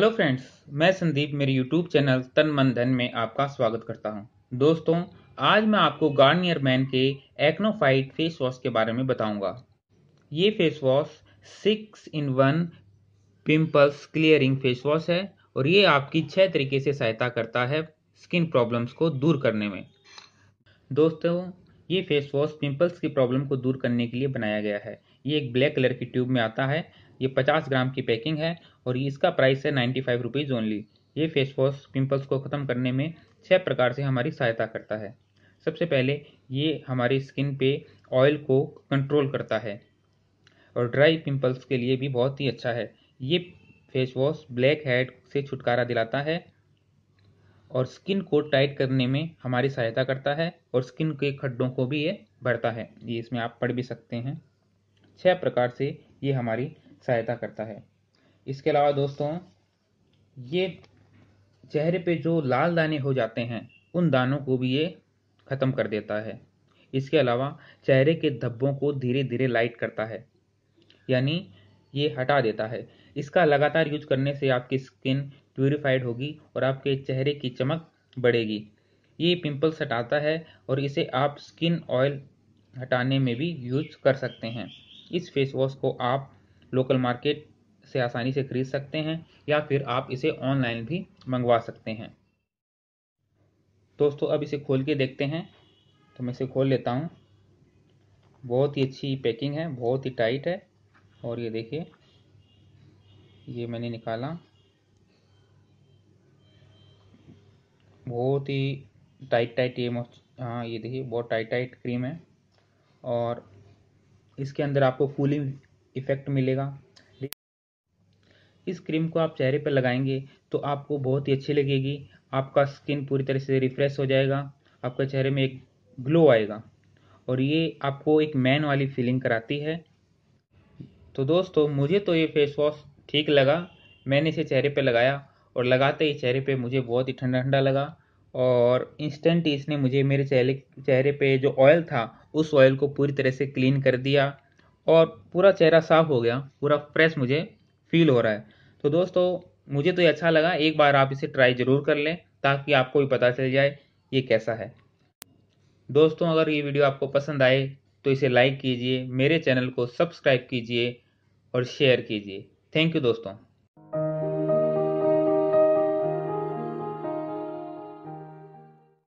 Hello friends मैं संदीप मेरे YouTube channel तन मन धन में आपका स्वागत करता हूं। दोस्तों आज मैं आपको गार्नियर मैन के एक्नो फाइट फेस वॉश के बारे में बताऊंगा। ये face wash six in one pimples clearing face wash है और ये आपकी छह तरीके से सहायता करता है स्किन प्रॉब्लम्स को दूर करने में दोस्तों ये फेस वॉश पिम्पल्स की प्रॉब्लम को दूर करने के लिए बनाया गया है ये एक ब्लैक कलर की ट्यूब में आता है ये पचास ग्राम की पैकिंग है और इसका प्राइस है नाइन्टी फाइव रुपीज़ ओनली ये फेस वॉश पिंपल्स को ख़त्म करने में छह प्रकार से हमारी सहायता करता है सबसे पहले ये हमारी स्किन पे ऑयल को कंट्रोल करता है और ड्राई पिंपल्स के लिए भी बहुत ही अच्छा है ये फेस वॉश ब्लैक हेड से छुटकारा दिलाता है और स्किन को टाइट करने में हमारी सहायता करता है और स्किन के खड्डों को भी ये भरता है ये इसमें आप पढ़ भी सकते हैं छह प्रकार से ये हमारी सहायता करता है इसके अलावा दोस्तों ये चेहरे पे जो लाल दाने हो जाते हैं उन दानों को भी ये ख़त्म कर देता है इसके अलावा चेहरे के धब्बों को धीरे धीरे लाइट करता है यानी ये हटा देता है इसका लगातार यूज करने से आपकी स्किन प्योरीफाइड होगी और आपके चेहरे की चमक बढ़ेगी ये पिंपल्स हटाता है और इसे आप स्किन ऑयल हटाने में भी यूज कर सकते हैं इस फेस वॉश को आप लोकल मार्केट से आसानी से खरीद सकते हैं या फिर आप इसे ऑनलाइन भी मंगवा सकते हैं दोस्तों अब इसे खोल के देखते हैं तो मैं इसे खोल लेता हूँ बहुत ही अच्छी पैकिंग है बहुत ही टाइट है और ये देखिए ये मैंने निकाला बहुत ही टाइट टाइट ये हाँ ये देखिए बहुत टाइट टाइट क्रीम है और इसके अंदर आपको कूलिंग इफेक्ट मिलेगा इस क्रीम को आप चेहरे पर लगाएंगे तो आपको बहुत ही अच्छी लगेगी आपका स्किन पूरी तरह से रिफ्रेश हो जाएगा आपके चेहरे में एक ग्लो आएगा और ये आपको एक मैन वाली फीलिंग कराती है तो दोस्तों मुझे तो ये फेस वॉश ठीक लगा मैंने इसे चेहरे पर लगाया और लगाते ही चेहरे पर मुझे बहुत ही ठंडा ठंडा लगा और इंस्टेंट इसने मुझे मेरे चेहरे चेहरे पे जो ऑयल था उस ऑयल को पूरी तरह से क्लीन कर दिया और पूरा चेहरा साफ हो गया पूरा फ्रेश मुझे फील हो रहा है तो दोस्तों मुझे तो ये अच्छा लगा एक बार आप इसे ट्राई ज़रूर कर लें ताकि आपको भी पता चल जाए ये कैसा है दोस्तों अगर ये वीडियो आपको पसंद आए तो इसे लाइक कीजिए मेरे चैनल को सब्सक्राइब कीजिए और शेयर कीजिए थैंक यू दोस्तों